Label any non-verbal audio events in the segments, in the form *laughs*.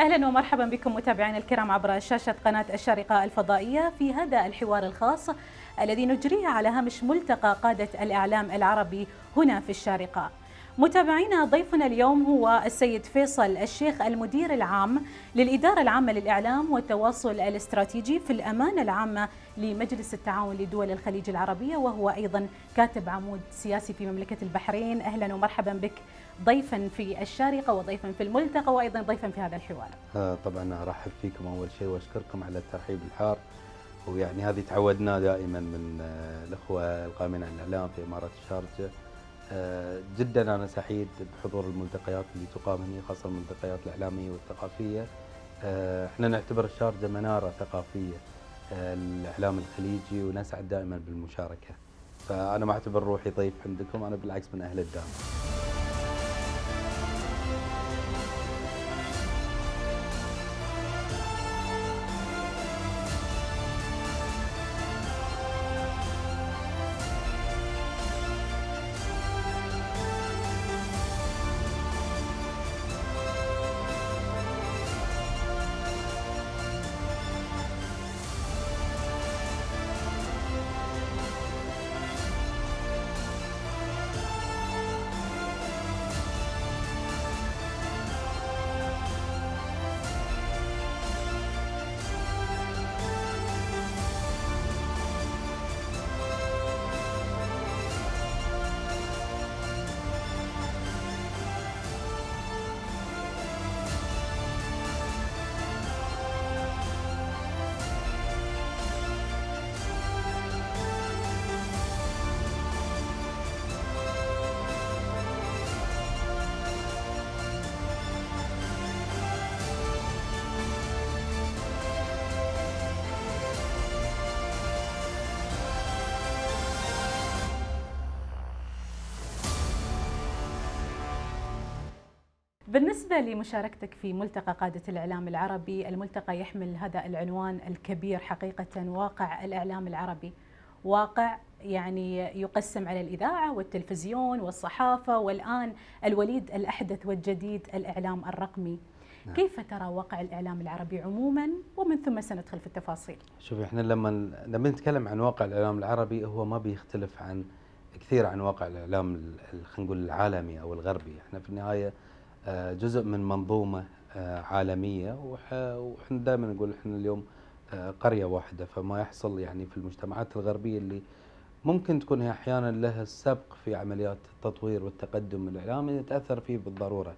اهلا ومرحبا بكم متابعينا الكرام عبر شاشه قناه الشارقه الفضائيه في هذا الحوار الخاص الذي نجريه على هامش ملتقى قاده الاعلام العربي هنا في الشارقه. متابعينا ضيفنا اليوم هو السيد فيصل الشيخ المدير العام للإدارة العامة للإعلام والتواصل الاستراتيجي في الأمانة العامة لمجلس التعاون لدول الخليج العربية وهو أيضا كاتب عمود سياسي في مملكة البحرين أهلا ومرحبا بك ضيفا في الشارقة وضيفا في الملتقى وأيضا ضيفا في هذا الحوار آه طبعا أرحب فيكم أول شيء وأشكركم على الترحيب الحار ويعني هذه تعودنا دائما من آه، الأخوة القائمين على الإعلام في إمارة الشارقة آه، جدا أنا سعيد بحضور الملتقيات اللي تقام هنا خاصة الملتقيات الإعلامية والثقافية آه، احنا نعتبر الشارجة منارة ثقافية الإعلام آه، الخليجي ونسعد دائما بالمشاركة فأنا ما أعتبر روحي ضيف عندكم أنا بالعكس من أهل الدار بالنسبة لمشاركتك في ملتقى قادة الإعلام العربي الملتقى يحمل هذا العنوان الكبير حقيقة واقع الإعلام العربي واقع يعني يقسم على الإذاعة والتلفزيون والصحافة والآن الوليد الأحدث والجديد الإعلام الرقمي نعم. كيف ترى واقع الإعلام العربي عموما ومن ثم سندخل في التفاصيل شوف إحنا لما لما نتكلم عن واقع الإعلام العربي هو ما بيختلف عن كثير عن واقع الإعلام خلينا نقول العالمي أو الغربي إحنا في النهاية آه، جزء من منظومه آه، عالميه واحنا دائما نقول احنا اليوم آه، قريه واحده فما يحصل يعني في المجتمعات الغربيه اللي ممكن تكون هي احيانا لها السبق في عمليات التطوير والتقدم الاعلامي نتاثر فيه بالضروره.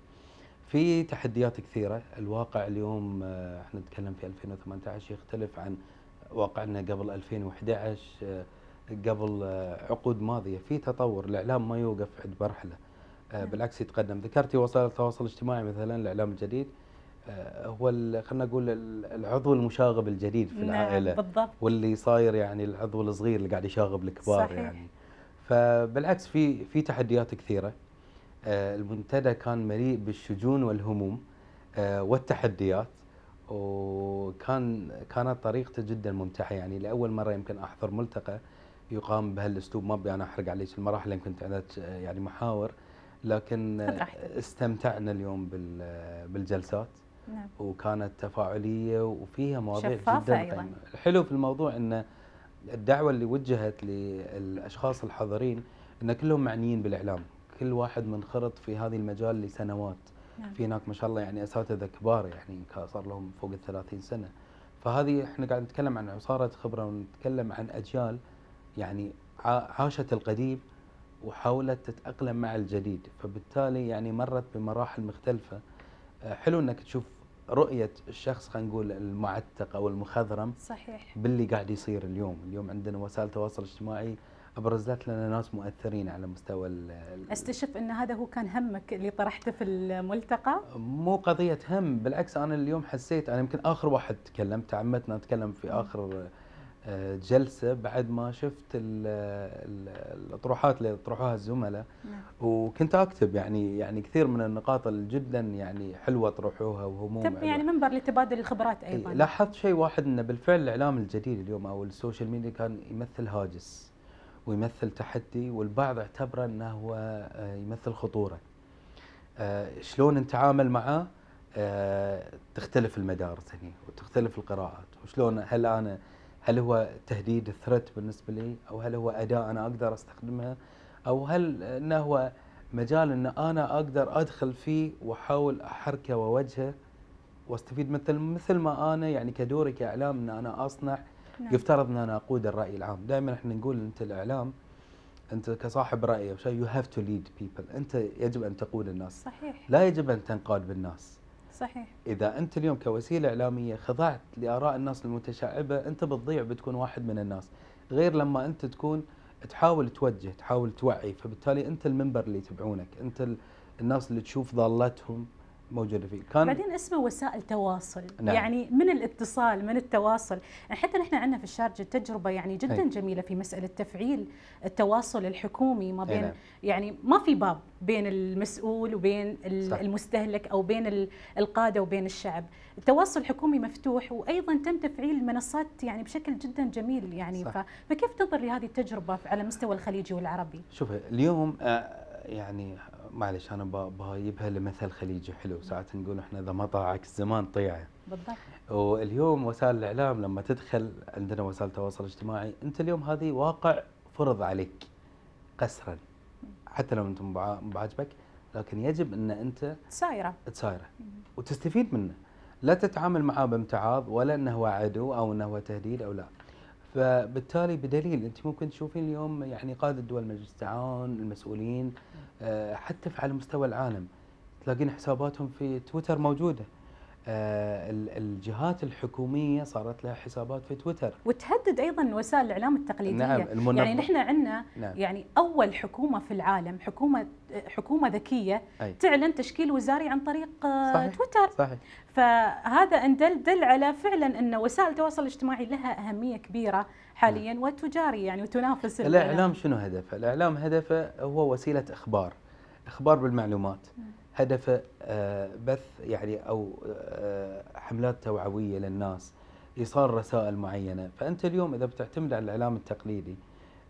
في تحديات كثيره، الواقع اليوم احنا نتكلم في 2018 يختلف عن واقعنا قبل 2011 قبل عقود ماضيه، في تطور، الاعلام ما يوقف عند مرحله. آه، بالعكس يتقدم ذكرتي وسائل التواصل الاجتماعي مثلا الاعلام الجديد آه، هو خلينا نقول العضو المشاغب الجديد في نعم العائله بالضبط. واللي صاير يعني العضو الصغير اللي قاعد يشاغب الكبار صحيح. يعني فبالعكس في في تحديات كثيره آه، المنتدى كان مليء بالشجون والهموم والتحديات وكان كانت طريقته جدا ممتعه يعني لاول مره يمكن احضر ملتقى يقام بهالاسلوب ما ابي انا احرق عليك المراحل يمكن كانت يعني محاور لكن استمتعنا اليوم بالجلسات نعم. وكانت تفاعليه وفيها مواضيع جدا أيضا. الحلو في الموضوع ان الدعوه اللي وجهت للاشخاص الحاضرين ان كلهم معنيين بالاعلام كل واحد منخرط في هذه المجال لسنوات نعم. في هناك ما شاء الله يعني اساتذه كبار يعني صار لهم فوق ال 30 سنه فهذه احنا قاعد نتكلم عن عصاره خبره ونتكلم عن اجيال يعني عاشت القديم وحاولت تتأقلم مع الجديد فبالتالي يعني مرت بمراحل مختلفة آه، حلو أنك تشوف رؤية الشخص خلينا نقول المعتق أو المخضرم صحيح باللي قاعد يصير اليوم اليوم عندنا وسائل التواصل الاجتماعي ابرزت لنا ناس مؤثرين على مستوى استشف ان هذا هو كان همك اللي طرحته في الملتقى مو قضيه هم بالعكس انا اليوم حسيت انا يمكن اخر واحد تكلمت عمتنا نتكلم في اخر جلسه بعد ما شفت الاطروحات اللي طرحوها الزملاء نعم. وكنت اكتب يعني يعني كثير من النقاط جدا يعني حلوه طرحوها وهموم تب يعني منبر لتبادل الخبرات ايضا إيه، لاحظت شيء واحد انه بالفعل الاعلام الجديد اليوم او السوشيال ميديا كان يمثل هاجس ويمثل تحدي والبعض اعتبره انه هو آه، يمثل خطوره آه، شلون نتعامل معاه تختلف المدارس هنا وتختلف القراءات وشلون هل انا هل هو تهديد ثريت بالنسبه لي او هل هو اداه انا اقدر استخدمها او هل انه هو مجال ان انا اقدر ادخل فيه واحاول احركه ووجهه واستفيد مثل مثل ما انا يعني كدوري كاعلام ان انا اصنع نعم. يفترض ان انا اقود الراي العام دائما احنا نقول انت الاعلام انت كصاحب راي او شيء يو هاف تو ليد بيبل انت يجب ان تقود الناس صحيح لا يجب ان تنقاد بالناس صحيح اذا انت اليوم كوسيله اعلاميه خضعت لاراء الناس المتشعبه انت بتضيع بتكون واحد من الناس غير لما انت تكون تحاول توجه تحاول توعي فبالتالي انت المنبر اللي يتبعونك انت الناس اللي تشوف ضالتهم موجوده فيه كان بعدين اسمه وسائل تواصل نعم. يعني من الاتصال من التواصل يعني حتى نحن عندنا في الشارجه تجربه يعني جدا هي. نعم. جميله في مساله تفعيل التواصل الحكومي ما إيه بين نعم. يعني ما في باب بين المسؤول وبين صح. المستهلك او بين القاده وبين الشعب التواصل الحكومي مفتوح وايضا تم تفعيل المنصات يعني بشكل جدا جميل يعني صح. فكيف تنظر لهذه التجربه على مستوى الخليجي والعربي شوف اليوم آه، يعني معلش انا بجيبها لمثل خليجي حلو ساعات نقول احنا اذا ما طاعك الزمان طيعه بالضبط واليوم وسائل الاعلام لما تدخل عندنا وسائل التواصل الاجتماعي انت اليوم هذه واقع فرض عليك قسرا حتى لو انت بعجبك لكن يجب ان انت تسايره تسايره وتستفيد منه لا تتعامل معاه بامتعاض ولا انه هو عدو او انه هو تهديد او لا فبالتالي بدليل انت ممكن تشوفين اليوم يعني قاده دول مجلس التعاون المسؤولين آه، حتى على مستوى العالم تلاقين حساباتهم في تويتر موجوده آه، الجهات الحكوميه صارت لها حسابات في تويتر وتهدد ايضا وسائل الاعلام التقليديه نعم يعني نحن عندنا نعم. يعني اول حكومه في العالم حكومه حكومه ذكيه أي. تعلن تشكيل وزاري عن طريق آه، صحيح. تويتر صحيح فهذا ان دل دل على فعلا ان وسائل التواصل الاجتماعي لها اهميه كبيره حاليا نعم. وتجاري يعني وتنافس الاعلام شنو هدفه الاعلام هدفه هو وسيله اخبار اخبار بالمعلومات نعم. هدف آه، بث يعني او آه، حملات توعويه للناس ايصال رسائل معينه فانت اليوم اذا بتعتمد على الاعلام التقليدي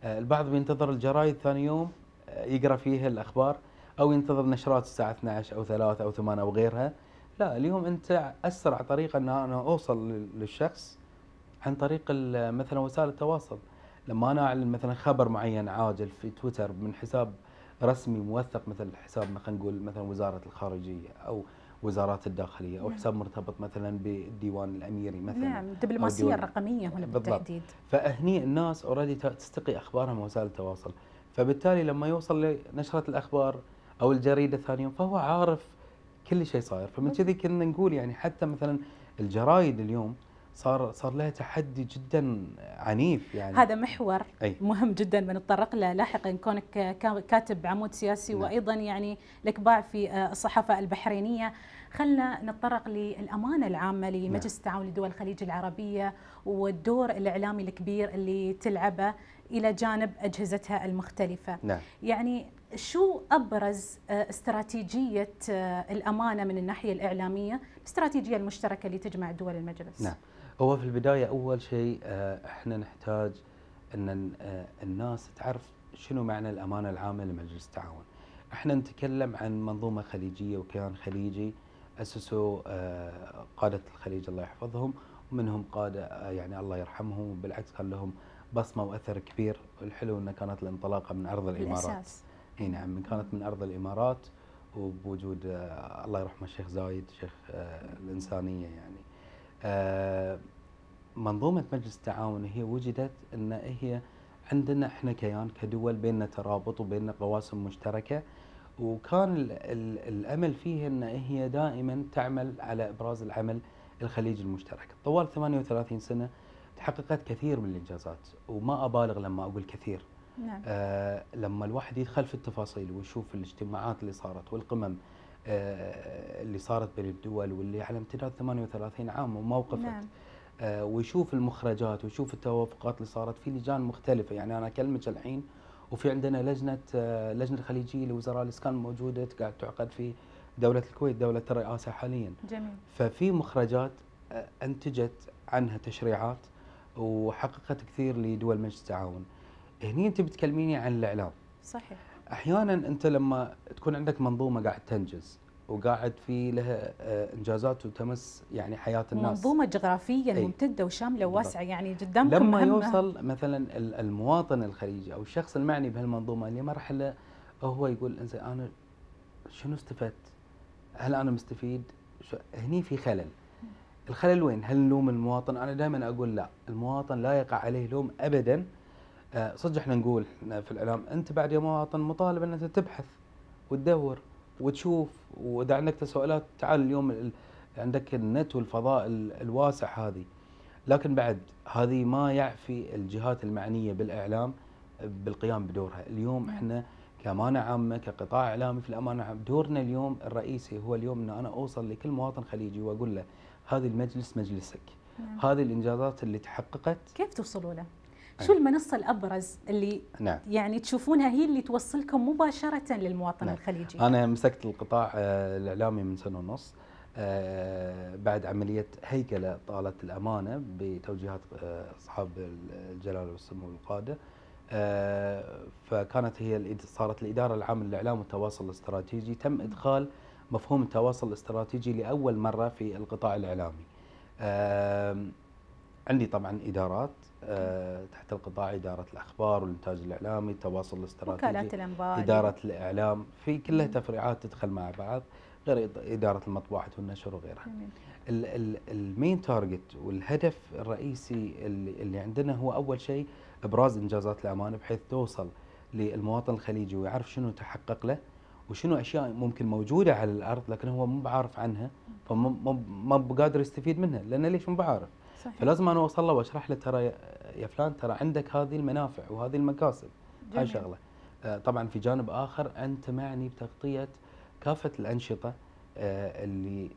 آه، البعض بينتظر الجرايد ثاني يوم يقرا فيها الاخبار او ينتظر نشرات الساعه 12 او 3 او 8 او غيرها لا اليوم انت اسرع طريقه ان انا اوصل للشخص عن طريق مثلا وسائل التواصل لما انا اعلن مثلا خبر معين عاجل في تويتر من حساب رسمي موثق مثل حساب مثلا نقول مثلا وزاره الخارجيه او وزارات الداخليه او نعم. حساب مرتبط مثلا بالديوان الاميري مثلا نعم الدبلوماسيه الرقميه هنا بالتحديد فهني الناس اوريدي تستقي اخبارها من وسائل التواصل فبالتالي لما يوصل لنشره الاخبار او الجريده ثاني يوم فهو عارف كل شيء صاير فمن كذي كنا نقول يعني حتى مثلا الجرايد اليوم صار صار لها تحدي جدا عنيف يعني هذا محور أي. مهم جدا بنتطرق له لاحقا كونك كاتب عمود سياسي نعم. وايضا يعني لك باع في آه، الصحافه البحرينيه خلنا نتطرق للامانه العامه لمجلس التعاون نعم. لدول الخليج العربيه والدور الاعلامي الكبير اللي تلعبه الى جانب اجهزتها المختلفه نعم. يعني شو ابرز آه، استراتيجيه آه، الامانه من الناحيه الاعلاميه الاستراتيجيه المشتركه اللي تجمع دول المجلس نعم. هو في البدايه اول شيء آه، احنا نحتاج ان آه، الناس تعرف شنو معنى الامانه العامه لمجلس التعاون. احنا نتكلم عن منظومه خليجيه وكيان خليجي اسسوا آه، قاده الخليج الله يحفظهم ومنهم قاده يعني الله يرحمهم بالعكس كان لهم بصمه واثر كبير، الحلو انه كانت الانطلاقه من ارض الامارات. الاساس. اي نعم كانت من ارض الامارات وبوجود الله يرحمه الشيخ زايد شيخ الانسانيه يعني. آه، منظومة مجلس التعاون هي وجدت أن هي عندنا احنا كيان كدول بيننا ترابط وبيننا قواسم مشتركة وكان الـ الـ الأمل فيها أن هي دائما تعمل على إبراز العمل الخليجي المشترك طوال 38 سنة تحققت كثير من الإنجازات وما أبالغ لما أقول كثير نعم. آه لما الواحد يدخل في التفاصيل ويشوف الاجتماعات اللي صارت والقمم آه، اللي صارت بين الدول واللي على امتداد 38 عام وموقفت نعم. آه، ويشوف المخرجات ويشوف التوافقات اللي صارت في لجان مختلفه يعني انا اكلمك الحين وفي عندنا لجنه آه، لجنه خليجيه لوزراء الاسكان موجوده قاعد تعقد في دوله الكويت دوله الرئاسه حاليا جميل ففي مخرجات انتجت عنها تشريعات وحققت كثير لدول مجلس التعاون هني انت بتكلميني عن الاعلام صحيح احيانا انت لما تكون عندك منظومه قاعد تنجز وقاعد في لها آه، انجازات وتمس يعني حياه الناس منظومه جغرافيه أي. ممتده وشامله وواسعه يعني قدامكم لما مهمة. يوصل مثلا المواطن الخليجي او الشخص المعني بهالمنظومه لمرحله هو يقول انزين انا شنو استفدت؟ هل انا مستفيد؟ هني في خلل الخلل وين؟ هل نلوم المواطن؟ انا دائما اقول لا، المواطن لا يقع عليه لوم ابدا آه، صدق احنا نقول في الاعلام انت بعد يا مواطن مطالب ان انت تبحث وتدور وتشوف واذا عندك تساؤلات تعال اليوم عندك النت والفضاء الواسع هذه لكن بعد هذه ما يعفي الجهات المعنيه بالاعلام آه، بالقيام بدورها، اليوم نعم. احنا كامانه عامه كقطاع اعلامي في الامانه عامه دورنا اليوم الرئيسي هو اليوم ان انا اوصل لكل مواطن خليجي واقول له هذا المجلس مجلسك، نعم. هذه الانجازات اللي تحققت كيف توصلوا له؟ شو نعم. المنصة الأبرز اللي نعم. يعني تشوفونها هي اللي توصلكم مباشرة للمواطن نعم. الخليجي أنا مسكت القطاع آه، الإعلامي من سنة ونص آه، بعد عملية هيكلة طالت الأمانة بتوجيهات آه، أصحاب الجلالة والسمو القادة فكانت هي صارت الإدارة العامة للإعلام والتواصل الاستراتيجي تم إدخال مفهوم التواصل الاستراتيجي لأول مرة في القطاع الإعلامي عندي طبعا إدارات آه، تحت القطاع إدارة الأخبار والإنتاج الإعلامي التواصل الاستراتيجي وكالات الأنباء إدارة أيوة. الإعلام في كلها تفريعات تدخل مع بعض غير إدارة المطبوعات والنشر وغيرها المين تارجت والهدف الرئيسي اللي عندنا هو أول شيء إبراز إنجازات الأمانة بحيث توصل للمواطن الخليجي ويعرف شنو تحقق له وشنو اشياء ممكن موجوده على الارض لكن هو مو بعارف عنها فما بقادر يستفيد منها لان ليش مو بعارف؟ صحيح. فلازم انا اوصل له واشرح له ترى يا فلان ترى عندك هذه المنافع وهذه المكاسب هاي شغله آه، طبعا في جانب اخر انت معني بتغطيه كافه الانشطه آه، اللي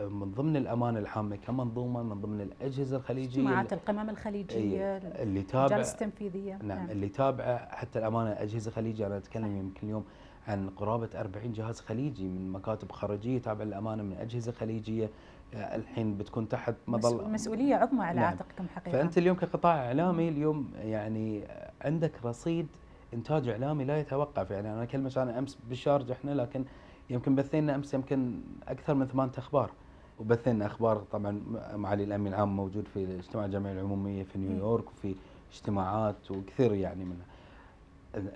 من ضمن الامانه العامه كمنظومه من ضمن الاجهزه الخليجيه اجتماعات القمم الخليجيه إيه، اللي تابع الجلسه التنفيذيه نعم, نعم اللي تابعه حتى الامانه اجهزه خليجيه انا اتكلم يمكن اليوم عن قرابه 40 جهاز خليجي من مكاتب خارجيه تابعه للامانه من اجهزه خليجيه الحين بتكون تحت مظله مسؤوليه عظمى على نعم. عاتقكم حقيقه فانت اليوم كقطاع اعلامي اليوم يعني عندك رصيد انتاج اعلامي لا يتوقف يعني انا كلمه انا امس بالشارجه احنا لكن يمكن بثينا امس يمكن اكثر من ثمانيه اخبار وبثينا اخبار طبعا معالي الامين العام موجود في اجتماع الجمعيه العموميه في نيويورك وفي اجتماعات وكثير يعني منها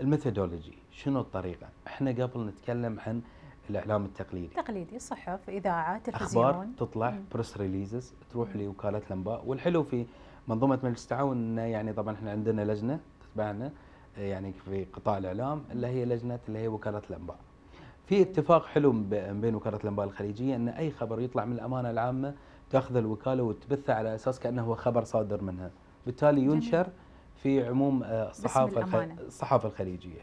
الميثودولوجي شنو الطريقه؟ احنا قبل نتكلم عن الاعلام التقليدي تقليدي صحف اذاعه تلفزيون اخبار تطلع بريس ريليزز تروح لوكاله الانباء والحلو في منظومه مجلس التعاون انه يعني طبعا احنا عندنا لجنه تتبعنا يعني في قطاع الاعلام اللي هي لجنه اللي هي وكاله الانباء في اتفاق حلو بين وكاله الانباء الخليجيه ان اي خبر يطلع من الامانه العامه تاخذ الوكاله وتبثه على اساس كانه هو خبر صادر منها بالتالي ينشر في عموم آه، الصحافه الصحافه الخليجيه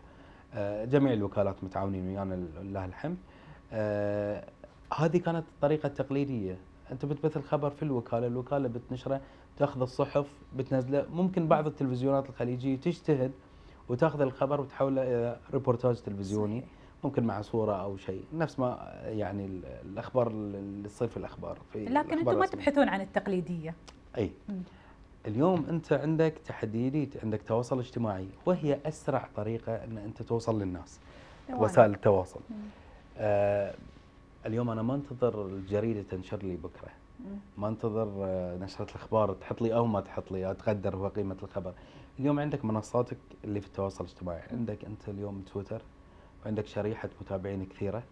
آه، جميع الوكالات متعاونين ويانا لله الحمد آه، هذه كانت الطريقه التقليديه انت بتبث الخبر في الوكاله الوكاله بتنشره تاخذ الصحف بتنزله ممكن بعض التلفزيونات الخليجيه تجتهد وتاخذ الخبر وتحوله الى ريبورتاج تلفزيوني ممكن مع صوره او شيء نفس ما يعني الاخبار اللي تصير في الاخبار في لكن انتم ما تبحثون عن التقليديه اي م. اليوم انت عندك تحديدي عندك تواصل اجتماعي وهي اسرع طريقه ان انت توصل للناس وسائل التواصل آه اليوم انا ما انتظر الجريده تنشر لي بكره ما انتظر آه نشره الاخبار تحط لي او ما تحط لي اتقدر آه، هو قيمه الخبر اليوم عندك منصاتك اللي في التواصل الاجتماعي عندك انت اليوم تويتر وعندك شريحه متابعين كثيره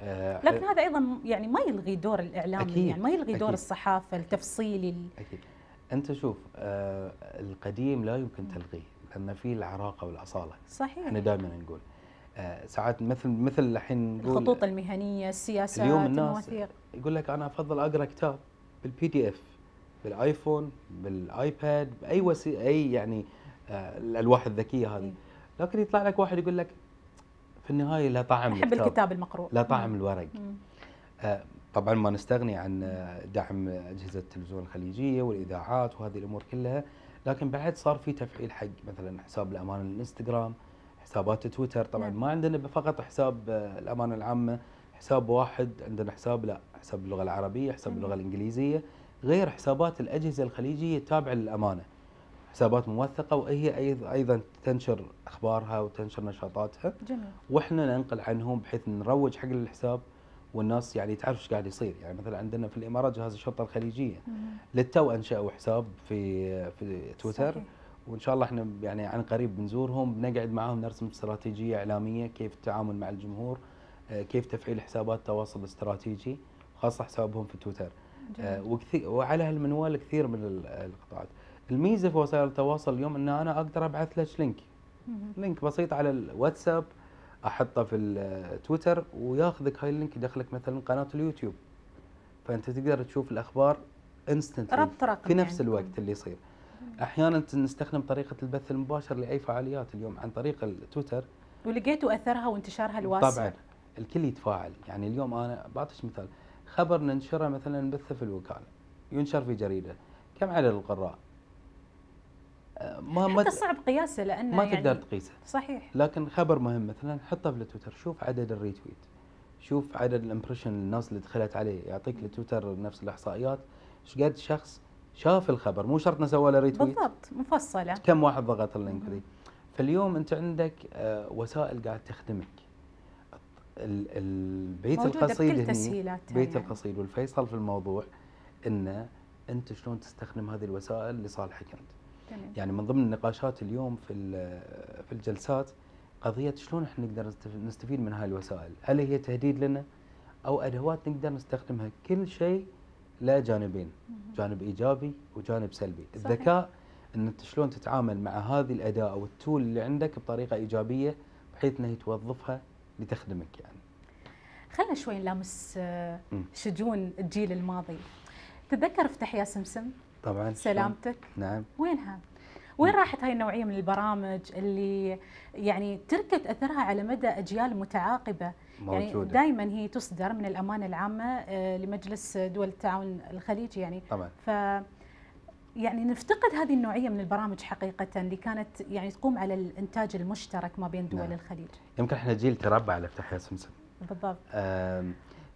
آه لكن هذا ايضا يعني ما يلغي دور الاعلام أكيد. يعني ما يلغي أكيد. دور الصحافه التفصيلي اكيد انت شوف آه القديم لا يمكن تلغيه لان فيه العراقه والاصاله صحيح احنا دائما نقول آه ساعات مثل مثل الحين نقول الخطوط المهنيه السياسات اليوم الناس يقول لك انا افضل اقرا كتاب بالبي دي اف بالايفون بالايباد باي وسيله اي يعني آه الالواح الذكيه هذه إيه. لكن يطلع لك واحد يقول لك في النهايه لا طعم احب الكتاب, الكتاب المقروء لا طعم نعم. الورق آه طبعا ما نستغني عن دعم اجهزه التلفزيون الخليجيه والاذاعات وهذه الامور كلها لكن بعد صار في تفعيل حق مثلا حساب الامانه الانستغرام حسابات تويتر طبعا نعم. ما عندنا فقط حساب الامانه العامه حساب واحد عندنا حساب لا حساب اللغه العربيه حساب اللغه نعم. الانجليزيه غير حسابات الاجهزه الخليجيه التابعه للامانه حسابات موثقه وهي ايضا تنشر اخبارها وتنشر نشاطاتها جميل. واحنا ننقل عنهم بحيث نروج حق الحساب والناس يعني تعرف ايش قاعد يصير يعني مثلا عندنا في الامارات جهاز الشرطه الخليجيه للتو انشاوا حساب في في تويتر صحيح. وان شاء الله احنا يعني عن قريب بنزورهم بنقعد معاهم نرسم استراتيجيه اعلاميه كيف التعامل مع الجمهور آه، كيف تفعيل حسابات التواصل الاستراتيجي خاصه حسابهم في تويتر آه، وكثير وعلى هالمنوال كثير من القطاعات الميزه في وسائل التواصل اليوم ان انا اقدر ابعث لك لينك لينك بسيط على الواتساب احطه في التويتر وياخذك هاي اللينك يدخلك مثلا قناه اليوتيوب فانت تقدر تشوف الاخبار انستنت ربط رقمي في نفس يعني. الوقت اللي يصير احيانا نستخدم طريقه البث المباشر لاي فعاليات اليوم عن طريق التويتر ولقيتوا اثرها وانتشارها الواسع طبعا الكل يتفاعل يعني اليوم انا بعطيك مثال خبر ننشره مثلا نبثه في الوكاله ينشر في جريده كم عدد القراء ما ما صعب قياسه لانه ما يعني تقدر تقيسه صحيح لكن خبر مهم مثلا حطه في التويتر شوف عدد الريتويت شوف عدد الامبريشن الناس اللي دخلت عليه يعطيك التويتر نفس الاحصائيات ايش قد شخص شاف الخبر مو شرط سوى له ريتويت بالضبط مفصله كم واحد ضغط اللينك ذي فاليوم انت عندك آه، وسائل قاعد تخدمك البيت القصيد بكل هني بيت يعني. القصيد والفيصل في الموضوع انه انت شلون تستخدم هذه الوسائل لصالحك انت تمام. يعني من ضمن النقاشات اليوم في في الجلسات قضيه شلون احنا نقدر نستفيد من هاي الوسائل هل هي تهديد لنا او ادوات نقدر نستخدمها كل شيء له جانبين جانب ايجابي وجانب سلبي صحيح. الذكاء ان انت شلون تتعامل مع هذه الاداه او التول اللي عندك بطريقه ايجابيه بحيث انها توظفها لتخدمك يعني خلنا شوي نلامس آه، شجون الجيل الماضي تتذكر افتح يا سمسم طبعا سلامتك نعم وينها؟ وين راحت هاي النوعيه من البرامج اللي يعني تركت اثرها على مدى اجيال متعاقبه يعني موجودة. يعني دائما هي تصدر من الامانه العامه آه، لمجلس دول التعاون الخليجي يعني طبعا ف يعني نفتقد هذه النوعيه من البرامج حقيقه اللي كانت يعني تقوم على الانتاج المشترك ما بين دول نعم. الخليج يمكن احنا جيل تربى على افتتاح سمسم بالضبط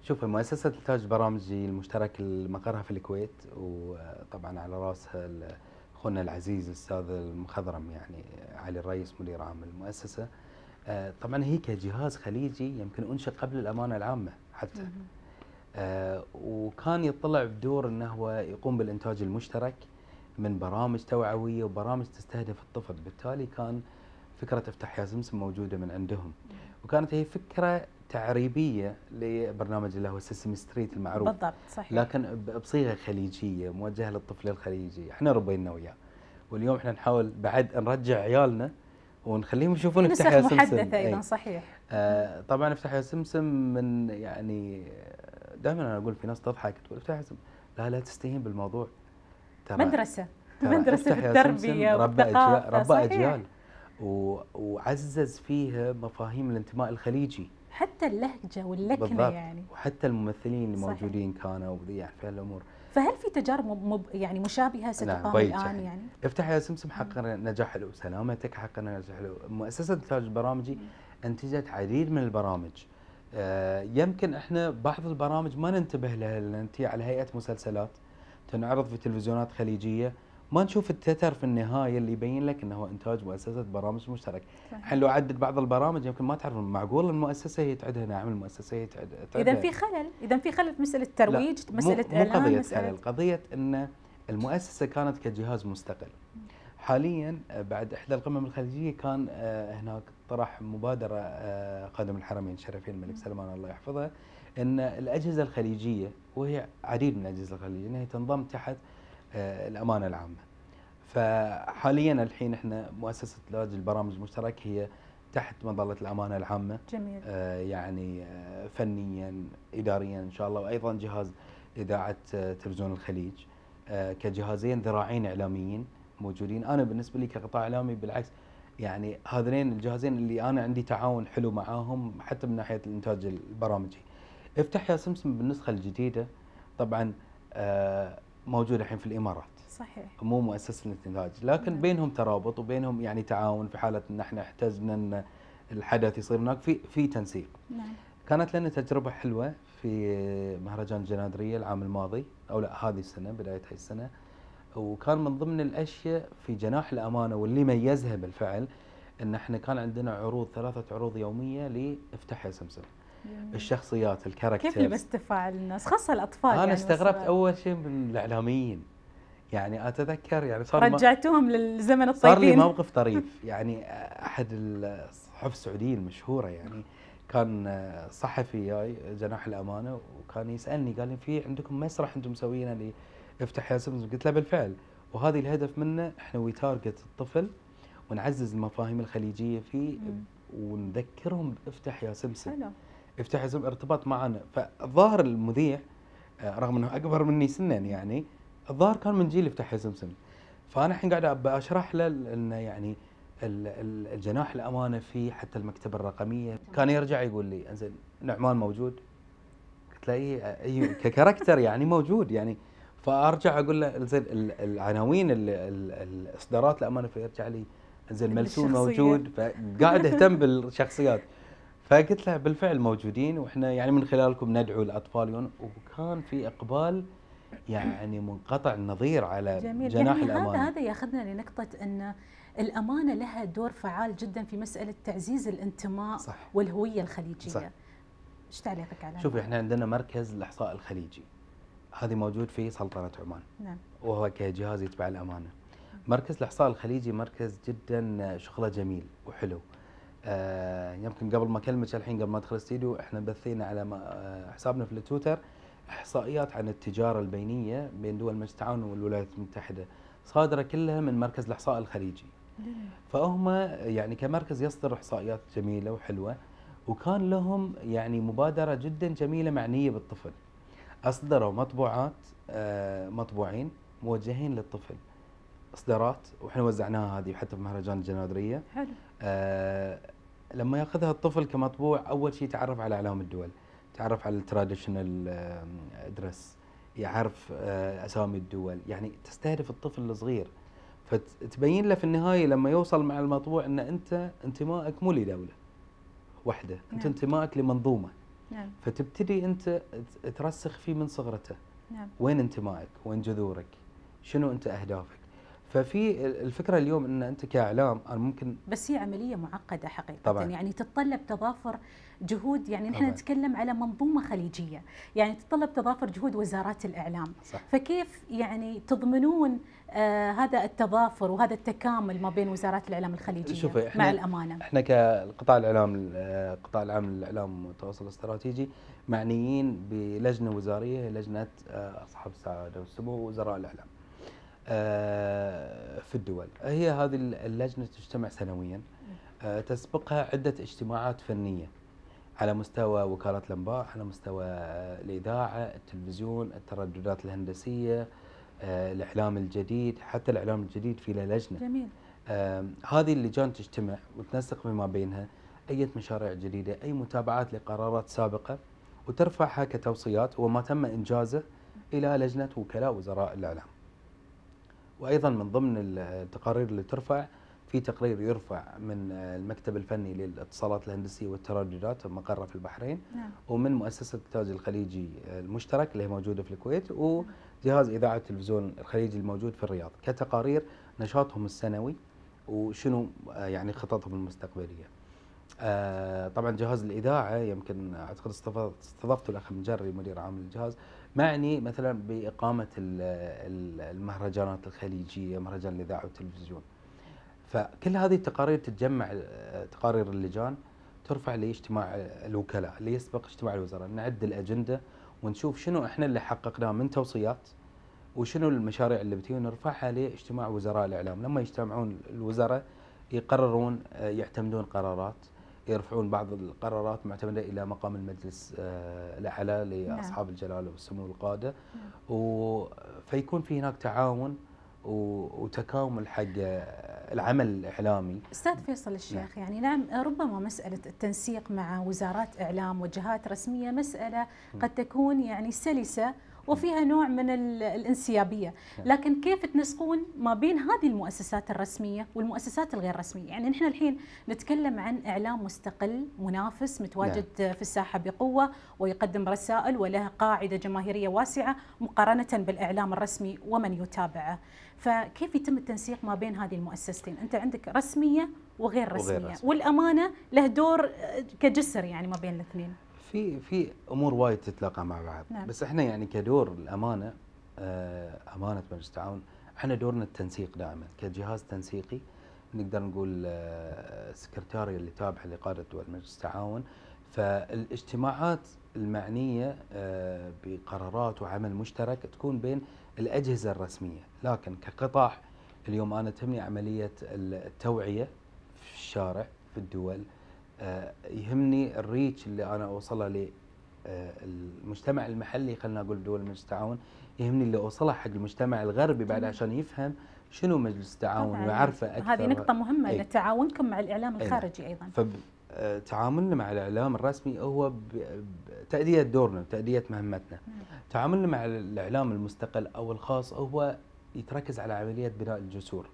شوف مؤسسة إنتاج برامجي المشترك المقرها في الكويت وطبعا على راسها أخونا العزيز الأستاذ المخضرم يعني علي الرئيس مدير عام المؤسسة آه، طبعا هي كجهاز خليجي يمكن أنشئ قبل الأمانة العامة حتى آه، وكان يطلع بدور أنه هو يقوم بالإنتاج المشترك من برامج توعوية وبرامج تستهدف الطفل بالتالي كان فكرة افتح يا سمسم موجودة من عندهم وكانت هي فكرة تعريبيه لبرنامج اللي هو سيسم ستريت المعروف بالضبط صحيح لكن بصيغه خليجيه موجهه للطفل الخليجي احنا ربينا وياه واليوم احنا نحاول بعد نرجع عيالنا ونخليهم يشوفون افتح يا سمسم محدثه ايضا إيه. صحيح آه طبعا افتح يا سمسم من يعني دائما انا اقول في ناس تضحك تقول افتح يا سمسم لا لا تستهين بالموضوع ترى مدرسه ترى مدرسه في التربيه ربى اجيال ربى اجيال وعزز فيها مفاهيم الانتماء الخليجي حتى اللهجه واللكنه بالضبط. يعني وحتى الممثلين اللي موجودين كانوا يعني في هالامور فهل في تجارب مب... يعني مشابهه ستقام الان يعني. يعني؟ افتح يا سمسم حققنا نجاح حلو، سلامتك حققنا نجاح حلو، مؤسسه الانتاج البرامجي انتجت عديد من البرامج آه يمكن احنا بعض البرامج ما ننتبه لها لان على هيئه مسلسلات تنعرض في تلفزيونات خليجيه ما نشوف التتر في النهايه اللي يبين لك انه هو انتاج مؤسسه برامج مشترك الحين لو عدد بعض البرامج يمكن ما تعرف معقول المؤسسه هي تعدها نعم المؤسسه هي تعدها اذا في خلل اذا في خلل في مساله ترويج مساله مو قضيه خلل قضيه ان المؤسسه كانت كجهاز مستقل حاليا بعد احدى القمم الخليجيه كان آه، هناك طرح مبادره قادم آه، الحرمين الشريفين الملك سلمان الله يحفظه ان الاجهزه الخليجيه وهي عديد من الاجهزه الخليجيه انها تنضم تحت آه، الامانه العامه. فحاليا الحين احنا مؤسسه لاج البرامج المشترك هي تحت مظله الامانه العامه جميل. آه يعني آه فنيا اداريا ان شاء الله وايضا جهاز اذاعه آه تلفزيون الخليج آه كجهازين ذراعين اعلاميين موجودين انا بالنسبه لي كقطاع اعلامي بالعكس يعني هذين الجهازين اللي انا عندي تعاون حلو معاهم حتى من ناحيه الانتاج البرامجي افتح يا سمسم بالنسخه الجديده طبعا آه موجوده الحين في الامارات صحيح مو مؤسسه الانتاج لكن نعم. بينهم ترابط وبينهم يعني تعاون في حاله ان احنا احتجنا ان الحدث يصير هناك في في تنسيق نعم كانت لنا تجربه حلوه في مهرجان الجنادريه العام الماضي او لا هذه السنه بدايه هذه السنه وكان من ضمن الاشياء في جناح الامانه واللي ميزها بالفعل ان احنا كان عندنا عروض ثلاثه عروض يوميه لافتح يا سمسم الشخصيات الكاركترز كيف تفاعل الناس خاصه الاطفال انا يعني استغربت وصبع. اول شيء من الاعلاميين يعني اتذكر يعني صار رجعتوهم للزمن الطيبين صار لي موقف طريف *laughs* يعني احد الصحف السعوديين المشهوره يعني كان صحفي جاي جناح الامانه وكان يسالني قال لي في عندكم مسرح انتم مسوينه اللي افتح يا سمسم قلت له بالفعل وهذه الهدف منه احنا وي تارجت الطفل ونعزز المفاهيم الخليجيه فيه ونذكرهم بافتح يا سمسم حلو. يفتح اسم ارتباط معنا فالظاهر المذيع آه، رغم انه اكبر مني سنا يعني الظاهر كان من جيل افتح سن فانا الحين قاعد اشرح له انه يعني الجناح الامانه في حتى المكتبه الرقميه كان يرجع يقول لي انزين نعمان موجود قلت له اي أيوه، *laughs* ككاركتر يعني موجود يعني فارجع اقول له انزين العناوين الاصدارات الامانه فيرجع لي انزين ملسون موجود فقاعد اهتم بالشخصيات فقلت له بالفعل موجودين واحنا يعني من خلالكم ندعو الاطفال وكان في اقبال يعني منقطع النظير على جميل. جناح يعني الامانه هذا هذا ياخذنا لنقطه ان الامانه لها دور فعال جدا في مساله تعزيز الانتماء صح. والهويه الخليجيه صح. ايش تعليقك على شوفي احنا عندنا مركز الاحصاء الخليجي هذه موجود في سلطنه عمان نعم وهو كجهاز يتبع الامانه مركز الاحصاء الخليجي مركز جدا شغله جميل وحلو آه يمكن قبل ما اكلمك الحين قبل ما ادخل الاستديو احنا بثينا على آه، حسابنا في التويتر احصائيات عن التجاره البينيه بين دول مجلس التعاون والولايات المتحده صادره كلها من مركز الاحصاء الخليجي. فهم يعني كمركز يصدر احصائيات جميله وحلوه وكان لهم يعني مبادره جدا جميله معنيه بالطفل. اصدروا مطبوعات آه مطبوعين موجهين للطفل. اصدارات واحنا وزعناها هذه حتى في مهرجان الجنادريه. حلو. آه لما ياخذها الطفل كمطبوع اول شيء يتعرف على اعلام الدول يتعرف على التراديشنال ادرس يعرف آه، اسامي الدول يعني تستهدف الطفل الصغير فتبين له في النهايه لما يوصل مع المطبوع ان انت انتمائك مو لدوله واحده نعم. انت انتمائك لمنظومه نعم. فتبتدي انت ترسخ فيه من صغرته نعم. وين انتمائك وين جذورك شنو انت اهدافك ففي الفكره اليوم ان انت كاعلام أنا ممكن بس هي عمليه معقده حقيقه طبعًا. يعني تتطلب تضافر جهود يعني نحن نتكلم على منظومه خليجيه يعني تتطلب تضافر جهود وزارات الاعلام صح. فكيف يعني تضمنون آه هذا التضافر وهذا التكامل ما بين وزارات الاعلام الخليجيه شوفي احنا مع الامانه احنا كقطاع الاعلام القطاع العام للاعلام والتواصل الاستراتيجي معنيين بلجنه وزاريه لجنه آه، اصحاب السعاده والسمو وزراء الاعلام آه، في الدول هي هذه اللجنة تجتمع سنويا آه، تسبقها عدة اجتماعات فنية على مستوى وكالة الأنباء على مستوى الإذاعة التلفزيون الترددات الهندسية آه، الإعلام الجديد حتى الإعلام الجديد في له لجنة جميل هذه اللجان تجتمع وتنسق فيما بينها أي مشاريع جديدة أي متابعات لقرارات سابقة وترفعها كتوصيات وما تم إنجازه إلى لجنة وكلاء وزراء الإعلام وايضا من ضمن التقارير اللي ترفع في تقرير يرفع من المكتب الفني للاتصالات الهندسيه والترددات مقره في البحرين نعم. ومن مؤسسه التاج الخليجي المشترك اللي هي موجوده في الكويت وجهاز اذاعه التلفزيون الخليجي الموجود في الرياض كتقارير نشاطهم السنوي وشنو يعني خططهم المستقبليه. آه، طبعا جهاز الاذاعه يمكن اعتقد استضفت الاخ مجري مدير عام للجهاز معني مثلا بإقامة المهرجانات الخليجية مهرجان الإذاعة والتلفزيون فكل هذه التقارير تتجمع تقارير اللجان ترفع لاجتماع الوكلاء اللي يسبق اجتماع الوزراء نعد الأجندة ونشوف شنو احنا اللي حققناه من توصيات وشنو المشاريع اللي بتجي نرفعها لاجتماع وزراء الإعلام لما يجتمعون الوزراء يقررون يعتمدون قرارات يرفعون بعض القرارات معتمده الى مقام المجلس آه، الاعلى نعم. لاصحاب الجلاله والسمو القاده نعم. فيكون في هناك تعاون وتكامل حق آه، العمل الاعلامي استاذ فيصل الشيخ نعم. يعني نعم ربما مساله التنسيق مع وزارات اعلام وجهات رسميه مساله قد تكون يعني سلسه وفيها نوع من الانسيابيه نعم. لكن كيف تنسقون ما بين هذه المؤسسات الرسميه والمؤسسات الغير رسميه يعني نحن الحين نتكلم عن اعلام مستقل منافس متواجد نعم. في الساحه بقوه ويقدم رسائل وله قاعده جماهيريه واسعه مقارنه بالاعلام الرسمي ومن يتابعه فكيف يتم التنسيق ما بين هذه المؤسستين انت عندك رسميه وغير رسميه وغير رسمية. والامانه له دور آه، كجسر يعني ما بين الاثنين في في امور وايد تتلاقى مع بعض نعم. بس احنا يعني كدور الامانه آه، امانه مجلس التعاون احنا دورنا التنسيق دائما كجهاز تنسيقي نقدر نقول آه، السكرتاريه اللي تابعه لقاده دول مجلس التعاون فالاجتماعات المعنيه آه، بقرارات وعمل مشترك تكون بين الاجهزه الرسميه لكن كقطاع اليوم انا تهمني عمليه التوعيه في الشارع في الدول آه، يهمني الريتش اللي انا اوصله للمجتمع آه، المحلي خلينا نقول دول مجلس التعاون يهمني اللي اوصله حق المجتمع الغربي بعد عشان يفهم شنو مجلس التعاون ويعرفه اكثر هذه نقطه مهمه ان إيه. تعاونكم مع الاعلام إيه. الخارجي ايضا آه، تعاملنا مع الاعلام الرسمي هو تاديه دورنا تاديه مهمتنا نعم. تعاملنا مع الاعلام المستقل او الخاص هو يتركز على عمليه بناء الجسور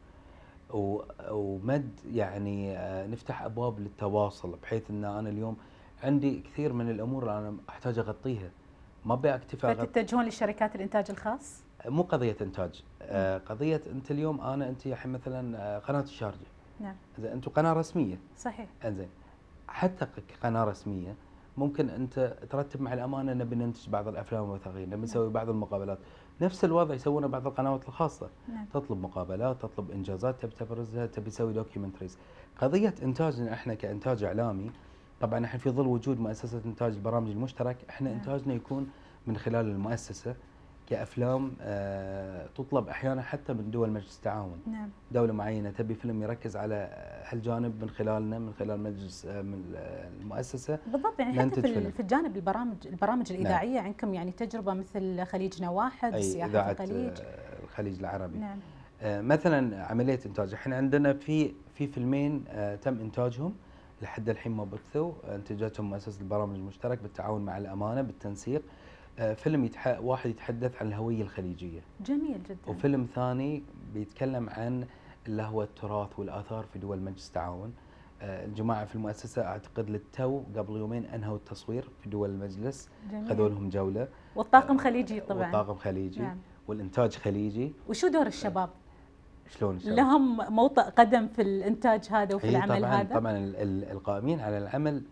ومد يعني آه، نفتح ابواب للتواصل بحيث ان انا اليوم عندي كثير من الامور اللي انا احتاج اغطيها ما ابي اكتفي فتتجهون لشركات الانتاج الخاص؟ مو قضيه انتاج آه، قضيه انت اليوم انا انت الحين مثلا آه، قناه الشارجه نعم زين انتم قناه رسميه صحيح انزين حتى قناه رسميه ممكن انت ترتب مع الامانه نبي ننتج بعض الافلام الوثائقيه نبي نسوي بعض المقابلات نفس الوضع يسوونه بعض القنوات الخاصه نعم. تطلب مقابلات تطلب انجازات تبي تبرزها تبي تسوي دوكيومنتريز قضيه انتاجنا احنا كانتاج اعلامي طبعا احنا في ظل وجود مؤسسه انتاج البرامج المشترك احنا نعم. انتاجنا يكون من خلال المؤسسه كافلام آه، تطلب احيانا حتى من دول مجلس التعاون نعم. دوله معينه تبي فيلم يركز على هالجانب من خلالنا من خلال مجلس آه، من آه، المؤسسه بالضبط يعني حتى في, في الجانب البرامج البرامج الاذاعيه نعم. عندكم يعني تجربه مثل خليجنا واحد أي سياحه إذاعة الخليج الخليج العربي نعم. مثلا عمليه انتاج احنا عندنا في في فيلمين تم انتاجهم لحد الحين ما بثوا انتجتهم مؤسسه البرامج المشترك بالتعاون مع الامانه بالتنسيق آه، فيلم يتح... واحد يتحدث عن الهوية الخليجية جميل جدا وفيلم ثاني بيتكلم عن اللي هو التراث والآثار في دول مجلس التعاون آه، الجماعة في المؤسسة أعتقد للتو قبل يومين أنهوا التصوير في دول المجلس جميل. خذوا لهم جولة والطاقم خليجي طبعا والطاقم خليجي نعم. والإنتاج خليجي وشو دور الشباب؟ شلون الشباب؟ لهم موطأ قدم في الإنتاج هذا وفي إيه، العمل طبعاً هذا؟ طبعا طبعا القائمين على العمل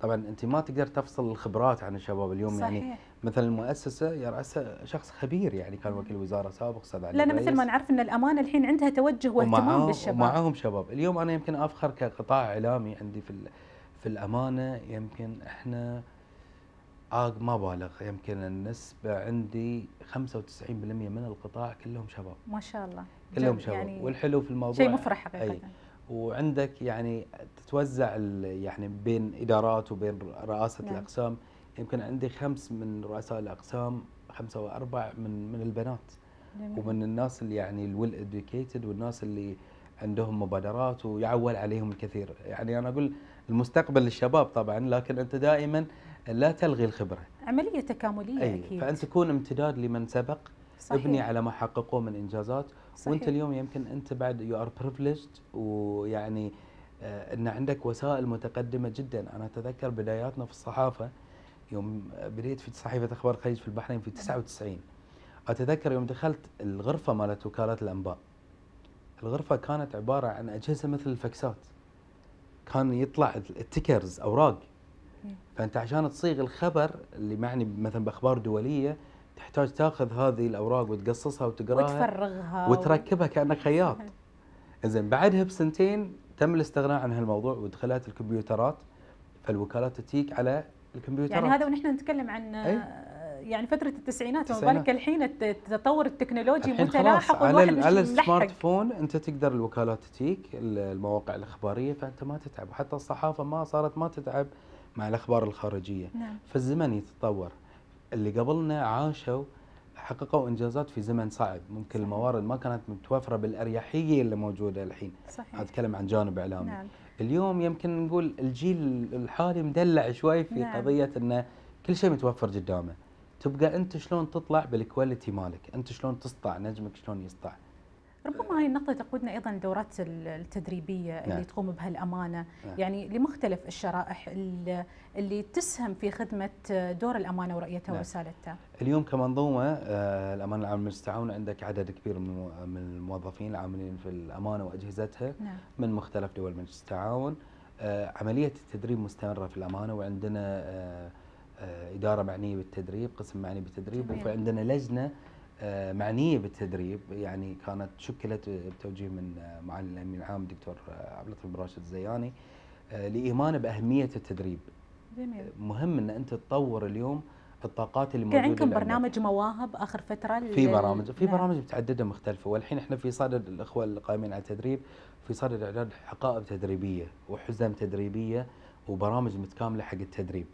طبعا انت ما تقدر تفصل الخبرات عن الشباب اليوم يعني صحيح. يعني مثلا المؤسسه يرأسها شخص خبير يعني كان وكيل وزاره سابق استاذ علي لان مثل ما نعرف ان الامانه الحين عندها توجه واهتمام بالشباب ومعاهم شباب اليوم انا يمكن افخر كقطاع اعلامي عندي في في الامانه يمكن احنا آه ما بالغ يمكن النسبة عندي 95% من القطاع كلهم شباب ما شاء الله كلهم شباب يعني والحلو في الموضوع شيء مفرح حقيقة أي. وعندك يعني تتوزع يعني بين ادارات وبين رئاسه نعم. الاقسام يمكن عندي خمس من رؤساء الاقسام خمسه واربع من من البنات جميل. ومن الناس اللي يعني الويل ادوكيتد والناس اللي عندهم مبادرات ويعول عليهم الكثير يعني انا اقول المستقبل للشباب طبعا لكن انت دائما لا تلغي الخبره عمليه تكامليه أي. اكيد فانت تكون امتداد لمن سبق صحيح. ابني على ما حققوه من انجازات صحيح. وانت اليوم يمكن انت بعد يو ار بريفليجد ويعني آه، ان عندك وسائل متقدمه جدا انا اتذكر بداياتنا في الصحافه يوم آه، بديت في صحيفه اخبار الخليج في البحرين في 99 نعم. اتذكر يوم دخلت الغرفه مالت وكاله الانباء الغرفه كانت عباره عن اجهزه مثل الفاكسات كان يطلع التيكرز اوراق نعم. فانت عشان تصيغ الخبر اللي معني مثلا باخبار دوليه تحتاج تاخذ هذه الاوراق وتقصصها وتقراها وتفرغها وتركبها كانك خياط *laughs* زين بعدها بسنتين تم الاستغناء عن هالموضوع ودخلت الكمبيوترات فالوكالات تتيك على الكمبيوترات يعني هذا ونحن نتكلم عن أي؟ آه، يعني فتره التسعينات وما بالك الحين التطور التكنولوجي متلاحق على, على السمارت فون انت تقدر الوكالات تجيك المواقع الاخباريه فانت ما تتعب وحتى الصحافه ما صارت ما تتعب مع الاخبار الخارجيه نعم. فالزمن يتطور اللي قبلنا عاشوا حققوا انجازات في زمن صعب ممكن صحيح. الموارد ما كانت متوفره بالاريحيه اللي موجوده الحين صحيح. اتكلم عن جانب اعلامي نعم. اليوم يمكن نقول الجيل الحالي مدلع شوي في نعم. قضيه انه كل شيء متوفر قدامه تبقى انت شلون تطلع بالكواليتي مالك انت شلون تسطع نجمك شلون يسطع ربما هاي النقطة تقودنا أيضا الدورات التدريبية اللي نعم. تقوم بها الأمانة نعم. يعني لمختلف الشرائح اللي تسهم في خدمة دور الأمانة ورؤيتها نعم. ورسالتها اليوم كمنظومة آه، الأمانة العامة المستعونة عندك عدد كبير من الموظفين العاملين في الأمانة وأجهزتها نعم. من مختلف دول مجلس التعاون آه، عملية التدريب مستمرة في الأمانة وعندنا آه، إدارة معنية بالتدريب قسم معني بالتدريب جميل. وعندنا لجنة آه، معنيه بالتدريب يعني كانت شكلت بتوجيه من معالي الامين العام الدكتور عبد اللطيف بن راشد الزياني آه، لايمانه باهميه التدريب جميل. مهم ان انت تطور اليوم الطاقات اللي موجوده عندكم برنامج مواهب اخر فتره في برامج في نعم. برامج متعدده مختلفه والحين احنا في صدد الاخوه القائمين على التدريب في صدد اعداد حقائب تدريبيه وحزم تدريبيه وبرامج متكامله حق التدريب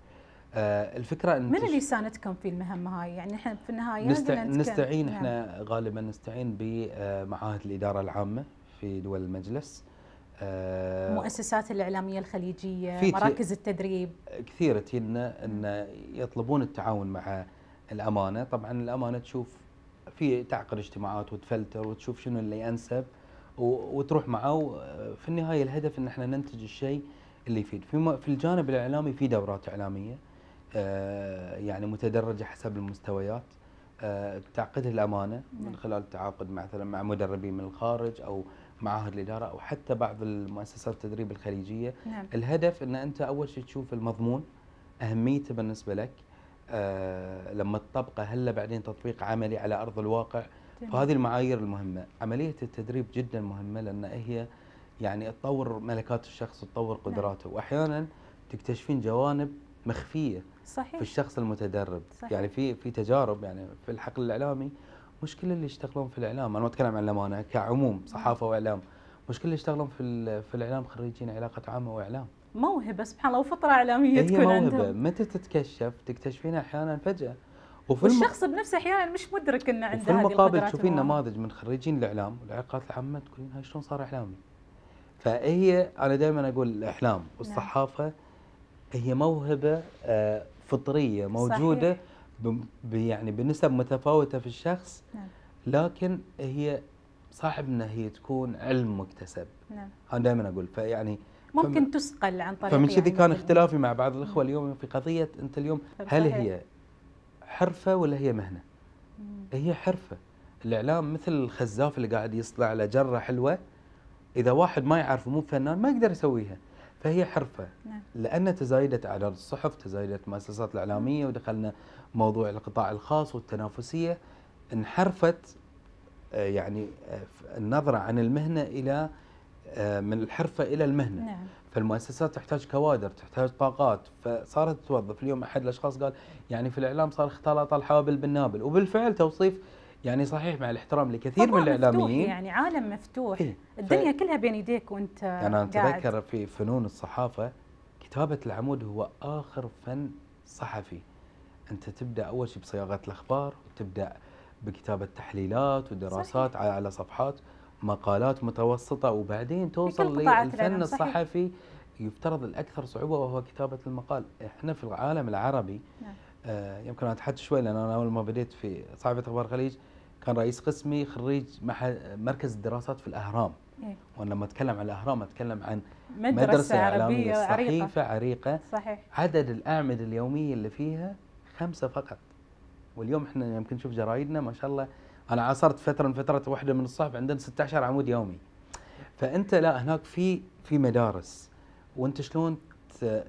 آه، الفكره ان من اللي ساندكم في المهمه هاي يعني احنا في النهايه يعني نستع... نستعين نعم. احنا غالبا نستعين بمعاهد الاداره العامه في دول المجلس المؤسسات آه، الإعلامية الخليجية مراكز التدريب كثيره تينا نعم. أن يطلبون التعاون مع الأمانة طبعا الأمانة تشوف في تعقد اجتماعات وتفلتر وتشوف شنو اللي أنسب وتروح معه في النهاية الهدف أن احنا ننتج الشيء اللي يفيد في, في الجانب الإعلامي في دورات إعلامية آه، يعني متدرجه حسب المستويات آه، تعقدها الامانه من نعم. خلال التعاقد مثلا مع مدربين من الخارج او معاهد الاداره او حتى بعض المؤسسات التدريب الخليجيه نعم. الهدف ان انت اول شيء تشوف المضمون اهميته بالنسبه لك آه لما تطبقه هلا بعدين تطبيق عملي على ارض الواقع جميل. فهذه المعايير المهمه عمليه التدريب جدا مهمه لان هي يعني تطور ملكات الشخص تطور نعم. قدراته نعم. واحيانا تكتشفين جوانب مخفيه صحيح في الشخص المتدرب صحيح. يعني في في تجارب يعني في الحقل الاعلامي مش كل اللي يشتغلون في الاعلام انا ما اتكلم عن الامانه كعموم صحافه واعلام مش كل اللي يشتغلون في في الاعلام خريجين علاقه عامه واعلام موهبه سبحان الله وفطره اعلاميه هي تكون موهبة. عندهم متى تتكشف تكتشفين احيانا فجاه وفي والشخص الم... بنفسه احيانا مش مدرك انه عنده في المقابل تشوفين نماذج من خريجين الاعلام والعلاقات العامه تقولين هاي شلون صار اعلامي فهي انا دائما اقول الاعلام نعم. والصحافه نعم. هي موهبه آه، فطريه موجوده يعني بنسب متفاوته في الشخص نعم. لكن هي صاحبنا هي تكون علم مكتسب نعم انا دائما اقول فيعني ممكن فم تسقل عن طريق فمن كذي يعني كان اختلافي مع بعض الاخوه نعم. اليوم في قضيه انت اليوم هل هي حرفه ولا هي مهنه؟ هي حرفه الاعلام مثل الخزاف اللي قاعد يصنع له جره حلوه اذا واحد ما يعرف مو فنان ما يقدر يسويها فهي حرفه نعم. لان تزايدت اعداد الصحف تزايدت المؤسسات الاعلاميه ودخلنا موضوع القطاع الخاص والتنافسيه انحرفت آه، يعني آه، النظره عن المهنه الى آه، من الحرفه الى المهنه نعم. فالمؤسسات تحتاج كوادر تحتاج طاقات فصارت توظف اليوم احد الاشخاص قال يعني في الاعلام صار اختلاط الحوابل بالنابل وبالفعل توصيف يعني صحيح مع الاحترام لكثير من الاعلاميين يعني عالم مفتوح إيه؟ الدنيا ف... كلها بين يديك وانت انا اتذكر في فنون الصحافه كتابه العمود هو اخر فن صحفي انت تبدا اول شيء بصياغه الاخبار وتبدا بكتابه تحليلات ودراسات صحيح. على صفحات مقالات متوسطه وبعدين توصل للفن الصحفي يفترض الاكثر صعوبه وهو كتابه المقال احنا في العالم العربي نعم. آه، يمكن اتحدث شوي لان انا اول ما بديت في صحيفه اخبار الخليج كان رئيس قسمي خريج مركز الدراسات في الأهرام إيه؟ وانا لما اتكلم عن الاهرام اتكلم عن مدرسه, مدرسة عربيه صحيفه عريقة. عريقه صحيح عدد الاعمده اليوميه اللي فيها خمسه فقط واليوم احنا يمكن نشوف جرايدنا ما شاء الله انا عاصرت فتره من فترات واحده من الصحف عندنا 16 عمود يومي فانت لا هناك في في مدارس وانت شلون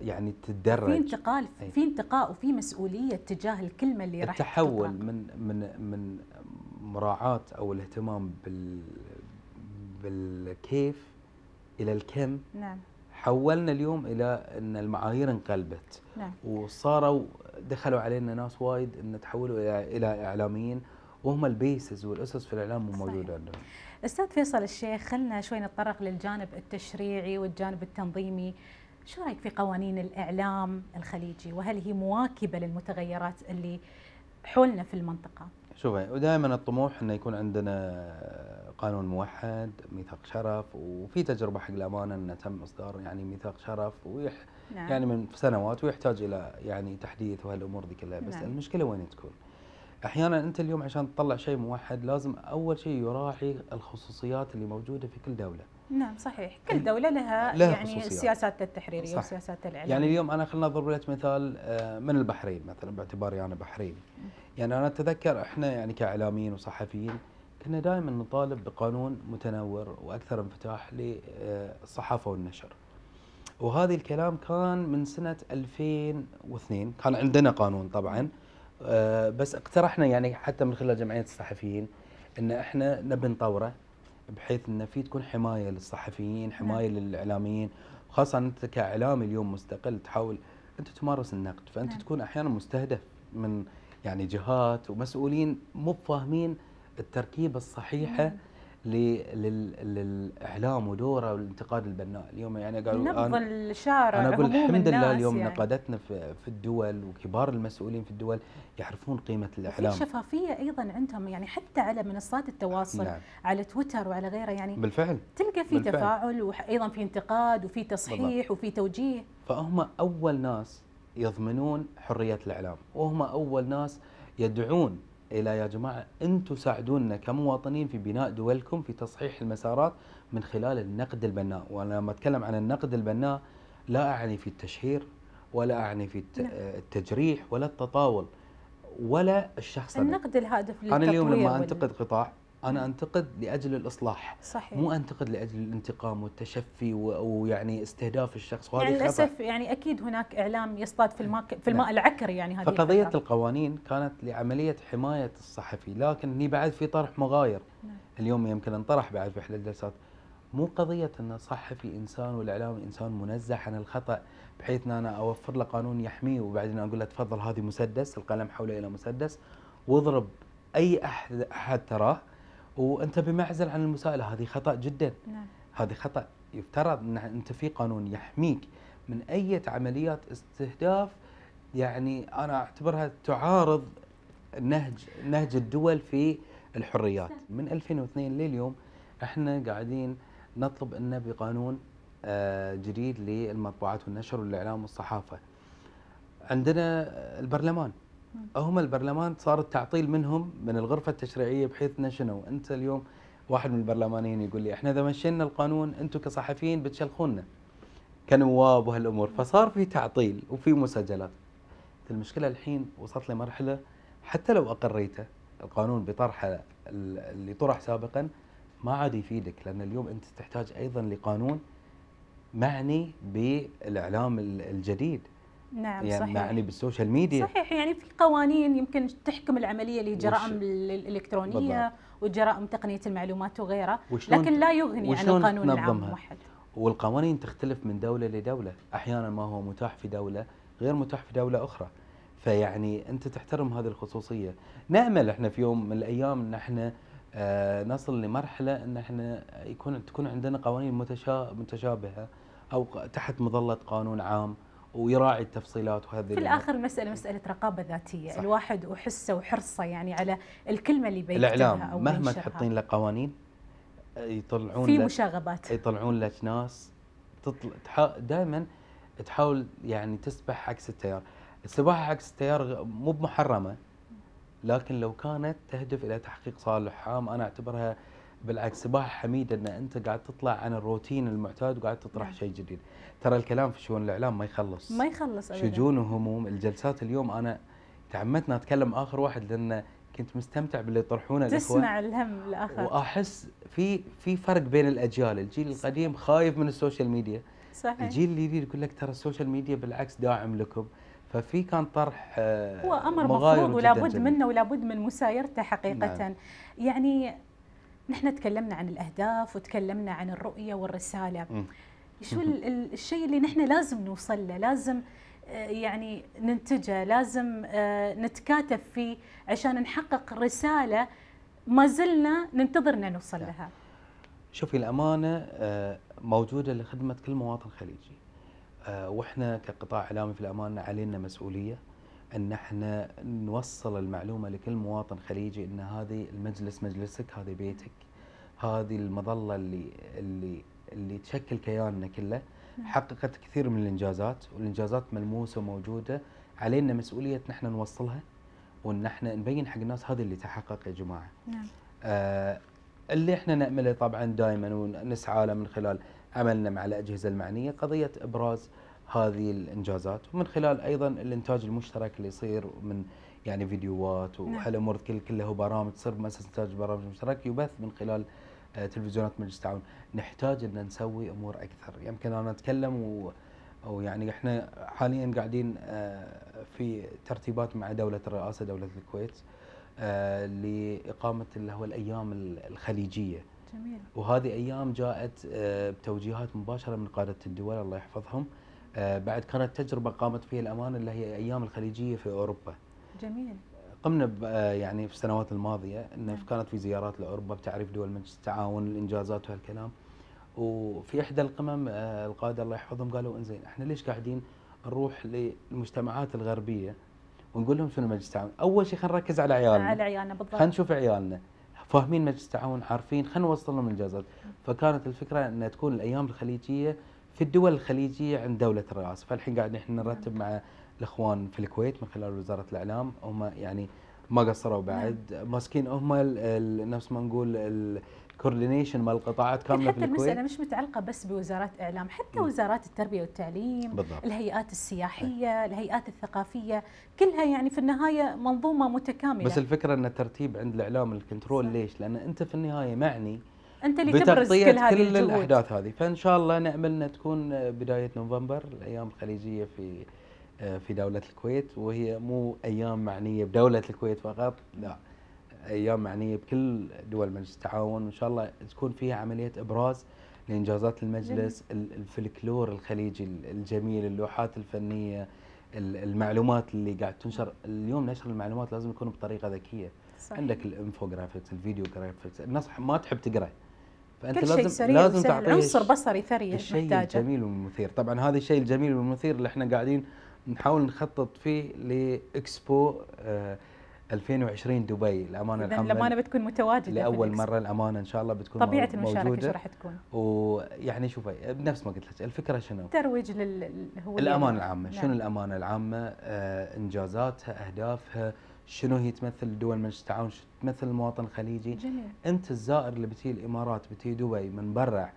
يعني تتدرج في انتقال إيه. في انتقاء وفي مسؤوليه تجاه الكلمه اللي راح تتحول من من من مراعاة أو الاهتمام بال بالكيف إلى الكم نعم حولنا اليوم إلى أن المعايير انقلبت نعم وصاروا دخلوا علينا ناس وايد أن تحولوا إلى إعلاميين وهم البيسز والاسس في الاعلام مو موجوده عندنا. استاذ فيصل الشيخ خلنا شوي نتطرق للجانب التشريعي والجانب التنظيمي. شو رايك في قوانين الاعلام الخليجي وهل هي مواكبه للمتغيرات اللي حولنا في المنطقه؟ شوفي ودائما الطموح انه يكون عندنا قانون موحد ميثاق شرف وفي تجربه حق الامانه انه تم اصدار يعني ميثاق شرف ويح نعم. يعني من سنوات ويحتاج الى يعني تحديث وهالامور دي كلها بس نعم. المشكله وين تكون؟ احيانا انت اليوم عشان تطلع شيء موحد لازم اول شيء يراعي الخصوصيات اللي موجوده في كل دوله. نعم صحيح كل دولة لها, لها يعني سياساتها التحريرية وسياساتها الإعلامية يعني اليوم أنا خلنا أضرب لك مثال آه، من البحرين مثلا باعتباري أنا يعني بحريني يعني أنا أتذكر إحنا يعني كإعلاميين وصحفيين كنا دائما نطالب بقانون متنور وأكثر انفتاح للصحافة والنشر وهذا الكلام كان من سنة 2002 كان عندنا قانون طبعا آه، بس اقترحنا يعني حتى من خلال جمعية الصحفيين ان احنا نبي نطوره بحيث ان في تكون حمايه للصحفيين نعم. حمايه نعم. للاعلاميين خاصه انت كاعلامي اليوم مستقل تحاول انت تمارس النقد فانت نعم. تكون احيانا مستهدف من يعني جهات ومسؤولين مو فاهمين التركيبه الصحيحه نعم. للاعلام ودوره والانتقاد البناء اليوم يعني قالوا نبض الشارع انا اقول الحمد لله اليوم يعني. نقادتنا في, في الدول وكبار المسؤولين في الدول يعرفون قيمه الاعلام في شفافيه ايضا عندهم يعني حتى على منصات التواصل نعم. على تويتر وعلى غيره يعني بالفعل تلقى في بالفعل. تفاعل وايضا في انتقاد وفي تصحيح وفي توجيه فهم اول ناس يضمنون حريه الاعلام وهم اول ناس يدعون الى يا جماعه انتم ساعدونا كمواطنين في بناء دولكم في تصحيح المسارات من خلال النقد البناء وانا لما اتكلم عن النقد البناء لا اعني في التشهير ولا اعني في نعم. التجريح ولا التطاول ولا الشخص النقد الهادف للتطوير انا اليوم لما انتقد قطاع انا انتقد لاجل الاصلاح صحيح. مو انتقد لاجل الانتقام والتشفي ويعني استهداف الشخص وهذا يعني للاسف يعني اكيد هناك اعلام يصطاد في الماء في الماء نعم. العكر يعني هذه فقضيه الفترة. القوانين كانت لعمليه حمايه الصحفي لكن هني بعد في طرح مغاير نعم. اليوم يمكن انطرح بعد في احدى الجلسات مو قضيه ان الصحفي انسان والاعلام انسان منزه عن الخطا بحيث ان انا اوفر له قانون يحميه وبعدين اقول له تفضل هذه مسدس القلم حوله الى مسدس واضرب اي احد احد تراه وانت بمعزل عن المسائله هذه خطا جدا نعم. هذه خطا يفترض ان انت في قانون يحميك من اي عمليات استهداف يعني انا اعتبرها تعارض نهج نهج الدول في الحريات نعم. من 2002 لليوم احنا قاعدين نطلب ان بقانون آه، جديد للمطبوعات والنشر والاعلام والصحافه عندنا البرلمان هم البرلمان صار التعطيل منهم من الغرفه التشريعيه بحيث شنو انت اليوم واحد من البرلمانيين يقول لي احنا اذا مشينا القانون انتم كصحفيين بتشلخونا كنواب وهالامور فصار في تعطيل وفي مسجلات المشكله الحين وصلت لمرحله حتى لو اقريته القانون بطرحه اللي طرح سابقا ما عاد يفيدك لان اليوم انت تحتاج ايضا لقانون معني بالاعلام الجديد نعم يعني صحيح يعني بالسوشيال ميديا صحيح يعني في قوانين يمكن تحكم العمليه للجرائم جرائم الالكترونيه وجرائم تقنيه المعلومات وغيرها لكن لا يغني عن القانون العام الموحد والقوانين تختلف من دوله لدوله احيانا ما هو متاح في دوله غير متاح في دوله اخرى فيعني انت تحترم هذه الخصوصيه نامل احنا في يوم من الايام ان احنا آه نصل لمرحله ان احنا يكون تكون عندنا قوانين متشابهه او تحت مظله قانون عام ويراعي التفصيلات وهذه في الاخر المساله مساله رقابه ذاتيه صح. الواحد وحسه وحرصه يعني على الكلمه اللي بيكتبها الاعلام أو مهما تحطين له قوانين آه، يطلعون في مشاغبات يطلعون لك ناس تطلع دائما تحاول يعني تسبح عكس التيار السباحه عكس التيار مو بمحرمه لكن لو كانت تهدف الى تحقيق صالح عام انا اعتبرها بالعكس سباحة حميد ان انت قاعد تطلع عن الروتين المعتاد وقاعد تطرح نعم. شيء جديد ترى الكلام في شؤون الاعلام ما يخلص ما يخلص شجون وهموم الجلسات اليوم انا تعمدت اتكلم اخر واحد لان كنت مستمتع باللي يطرحونه تسمع الهم الاخر واحس في في فرق بين الاجيال الجيل القديم خايف من السوشيال ميديا صحيح الجيل الجديد يقول لك ترى السوشيال ميديا بالعكس داعم لكم ففي كان طرح آه، هو امر مفروض ولا بد منه ولا بد من مسايرته حقيقه نعم. يعني نحن تكلمنا عن الاهداف وتكلمنا عن الرؤيه والرساله شو الشيء اللي نحن لازم نوصل له لازم آه، يعني ننتجه لازم آه، نتكاتف فيه عشان نحقق رساله ما زلنا ننتظرنا نوصل نعم. لها شوفي الامانه آه، موجوده لخدمه كل مواطن خليجي واحنا كقطاع اعلامي في الامانه علينا مسؤوليه ان احنا نوصل المعلومه لكل مواطن خليجي ان هذه المجلس مجلسك هذه بيتك هذه المظله اللي اللي اللي تشكل كياننا كله نعم. حققت كثير من الانجازات والانجازات ملموسه وموجوده علينا مسؤوليه ان احنا نوصلها وان احنا نبين حق الناس هذا اللي تحقق يا جماعه نعم. آه اللي احنا نأمله طبعا دائما ونسعى له من خلال عملنا مع الاجهزه المعنيه قضيه ابراز آه هذه الانجازات ومن خلال ايضا الانتاج المشترك اللي يصير من يعني فيديوهات نعم. وهالامور كل كلها برامج تصير مؤسسه انتاج برامج مشترك يبث من خلال آه، تلفزيونات مجلس التعاون نحتاج ان نسوي امور اكثر يمكن انا اتكلم و او يعني احنا حاليا قاعدين آه، في ترتيبات مع دوله الرئاسه دوله الكويت آه، لاقامه اللي هو الايام الخليجيه جميل وهذه ايام جاءت بتوجيهات مباشره من قاده الدول الله يحفظهم آه، بعد كانت تجربه قامت فيها الامانه اللي هي ايام الخليجيه في اوروبا. جميل. قمنا آه، يعني في السنوات الماضيه انه كانت في زيارات لاوروبا بتعريف دول مجلس التعاون الانجازات وهالكلام. وفي احدى القمم آه، القاده الله يحفظهم قالوا انزين احنا ليش قاعدين نروح للمجتمعات الغربيه ونقول لهم شنو مجلس التعاون؟ اول شيء خلينا نركز على عيالنا. على عيالنا بالضبط. خلينا نشوف عيالنا. فاهمين مجلس التعاون عارفين خلينا نوصل لهم الانجازات فكانت الفكره ان تكون الايام الخليجيه في الدول الخليجيه عند دوله الرئاسه فالحين قاعد نحن نرتب مع الاخوان في الكويت من خلال وزاره الاعلام هم يعني ما قصروا بعد نعم. ماسكين هم نفس ما نقول كوردينيشن مال القطاعات كامله حتى في الكويت المساله مش متعلقه بس بوزارات اعلام حتى م. وزارات التربيه والتعليم بالضبط. الهيئات السياحيه نعم. الهيئات الثقافيه كلها يعني في النهايه منظومه متكامله بس الفكره ان الترتيب عند الاعلام الكنترول صح. ليش لان انت في النهايه معني انت اللي تبرز كل هذه كل الاحداث هذه فان شاء الله نامل ان تكون آه، بدايه نوفمبر الايام الخليجيه في آه، في دوله الكويت وهي مو ايام معنيه بدوله الكويت فقط لا ايام معنيه بكل دول مجلس التعاون وان شاء الله تكون فيها عمليه ابراز لانجازات المجلس الفلكلور الخليجي الجميل اللوحات الفنيه المعلومات اللي قاعد تنشر اليوم نشر المعلومات لازم يكون بطريقه ذكيه صحيح. عندك الانفوجرافيكس الفيديو جرافيكس الناس ما تحب تقرا فانت كل لازم سريع لازم تعطي عنصر بصري ثري الشيء محتاجه الجميل والمثير طبعا هذا الشيء الجميل والمثير اللي احنا قاعدين نحاول نخطط فيه لاكسبو آه 2020 دبي الامانه الحمد لله الامانه بتكون متواجده لاول مره الامانه ان شاء الله بتكون طبيعه المشاركه شو راح تكون؟ ويعني شوفي بنفس ما قلت لك الفكره شنو؟ ترويج للهويه الامانه العامه نعم. شنو الامانه العامه؟ آه انجازاتها اهدافها آه شنو هي تمثل دول مجلس التعاون شنو تمثل المواطن الخليجي جميل. انت الزائر اللي بتي الامارات بتي دبي من برا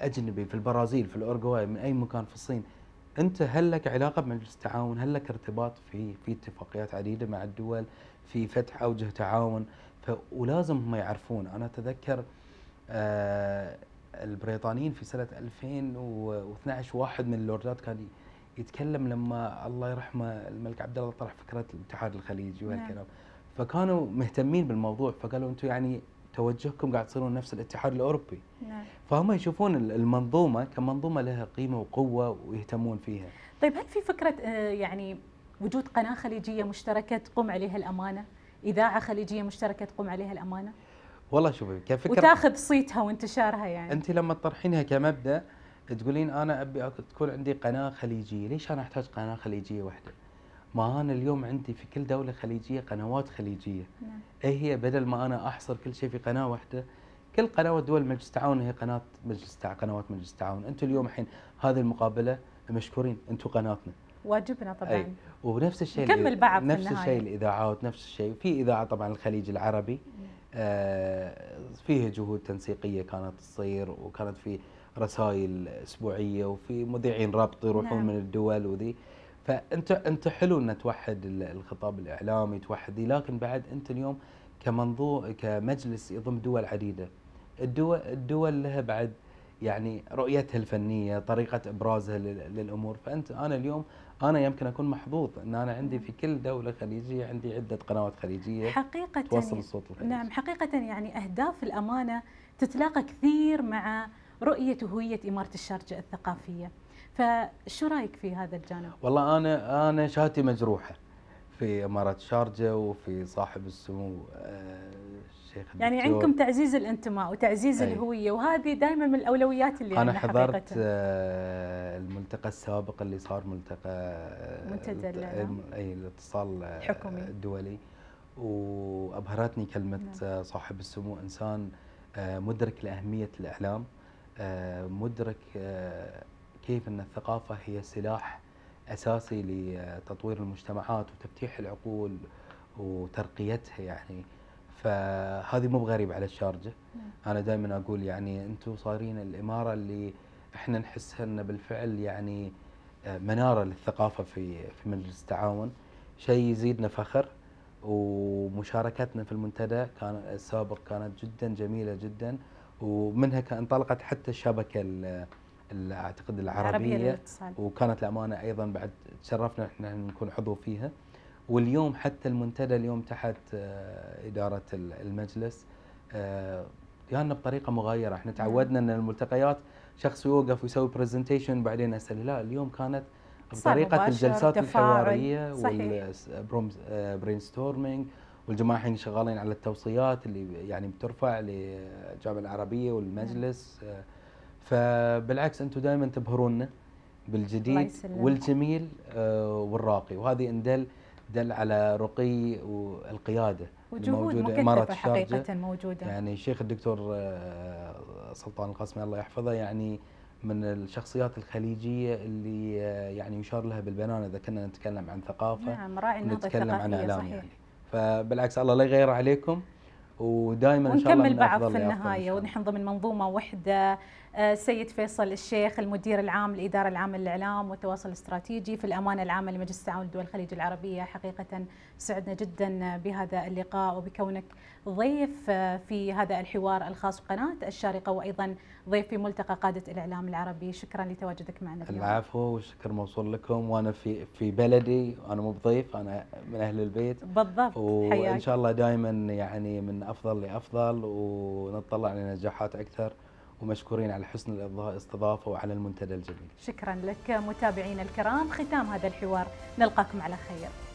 اجنبي في البرازيل في الاورجواي من اي مكان في الصين انت هل لك علاقه بمجلس التعاون هل لك ارتباط في في اتفاقيات عديده مع الدول في فتح اوجه تعاون ولازم هم يعرفون انا اتذكر آه البريطانيين في سنه 2012 واحد من اللوردات كان يتكلم لما الله يرحمه الملك عبد الله طرح فكره الاتحاد الخليجي وهالكلام نعم. فكانوا مهتمين بالموضوع فقالوا انتم يعني توجهكم قاعد تصيرون نفس الاتحاد الاوروبي نعم. فهم يشوفون المنظومه كمنظومه لها قيمه وقوه ويهتمون فيها طيب هل في فكره آه، يعني وجود قناه خليجيه مشتركه تقوم عليها الامانه اذاعه خليجيه مشتركه تقوم عليها الامانه والله شوفي كفكره وتاخذ صيتها وانتشارها يعني انت لما تطرحينها كمبدا تقولين انا ابي تكون عندي قناه خليجيه، ليش انا احتاج قناه خليجيه واحده؟ ما انا اليوم عندي في كل دوله خليجيه قنوات خليجيه. نعم. إيه هي بدل ما انا احصر كل شيء في قناه واحده، كل قنوات دول مجلس التعاون هي قناه مجلس قنوات مجلس التعاون، انتم اليوم الحين هذه المقابله مشكورين انتم قناتنا. واجبنا طبعا. أي. ونفس الشيء نكمل بعض نفس الشيء الاذاعات نفس الشيء، في اذاعه طبعا الخليج العربي نعم. آه فيها جهود تنسيقيه كانت تصير وكانت في رسائل اسبوعيه وفي مذيعين رابط يروحون نعم. من الدول وذي فانت انت حلو ان توحد الخطاب الاعلامي توحدي لكن بعد انت اليوم كمنظور كمجلس يضم دول عديده الدول الدول لها بعد يعني رؤيتها الفنيه طريقه ابرازها للامور فانت انا اليوم انا يمكن اكون محظوظ ان انا عندي نعم. في كل دوله خليجيه عندي عده قنوات خليجيه حقيقه توصل الصوت يعني الخليجي نعم حقيقه يعني اهداف الامانه تتلاقى كثير مع رؤية هوية إمارة الشارجة الثقافية فشو رايك في هذا الجانب؟ والله أنا أنا شهادتي مجروحة في إمارة الشارجة وفي صاحب السمو آه، الشيخ يعني عندكم تعزيز الانتماء وتعزيز أي. الهوية وهذه دائما من الأولويات اللي أنا حضرت حقيقة. آه، الملتقى السابق اللي صار ملتقى آه، منتدى أي الاتصال الحكومي الدولي وابهرتني كلمه نعم. صاحب السمو انسان مدرك لاهميه الاعلام آه، مدرك آه، كيف أن الثقافة هي سلاح أساسي لتطوير المجتمعات وتفتيح العقول وترقيتها يعني فهذه مو بغريب على الشارجة نعم. أنا دائما أقول يعني أنتم صارين الإمارة اللي إحنا نحسها أن بالفعل يعني آه، منارة للثقافة في في مجلس التعاون شيء يزيدنا فخر ومشاركتنا في المنتدى كان السابق كانت جدا جميلة جدا ومنها انطلقت حتى الشبكه اعتقد العربيه, العربية وكانت الامانه ايضا بعد تشرفنا احنا نكون عضو فيها واليوم حتى المنتدى اليوم تحت آه، اداره المجلس جانا آه، بطريقه مغايره احنا تعودنا نعم. ان الملتقيات شخص يوقف ويسوي برزنتيشن بعدين اسال لا اليوم كانت بطريقه الجلسات الحواريه والبرين ستورمينج آه، والجماعه الحين شغالين على التوصيات اللي يعني بترفع للجامعه العربيه والمجلس نعم. فبالعكس انتم دائما تبهرونا بالجديد والجميل آه، والراقي وهذه اندل دل على رقي والقياده وجهود مكثفه حقيقه موجوده يعني الشيخ الدكتور آه، سلطان القاسمي الله يحفظه يعني من الشخصيات الخليجيه اللي آه، يعني يشار لها بالبنان اذا كنا نتكلم عن ثقافه نعم راعي نتكلم عن اعلام يعني فبالعكس الله لا يغير عليكم ودائما ان شاء الله نكمل بعض في النهايه ونحن ضمن منظومه وحده السيد آه، فيصل الشيخ المدير العام للإدارة العامة للإعلام والتواصل الاستراتيجي في الأمانة العامة لمجلس التعاون لدول الخليج العربية حقيقة سعدنا جدا بهذا اللقاء وبكونك ضيف آه، في هذا الحوار الخاص بقناة الشارقة وأيضا ضيف في ملتقى قادة الإعلام العربي شكرا لتواجدك معنا اليوم العفو والشكر موصول لكم وأنا في في بلدي أنا مو بضيف أنا من أهل البيت بالضبط وإن شاء الله دائما يعني من أفضل لأفضل ونطلع لنجاحات أكثر ومشكورين على حسن الاستضافة وعلى المنتدى الجميل شكرا لك متابعينا الكرام ختام هذا الحوار نلقاكم على خير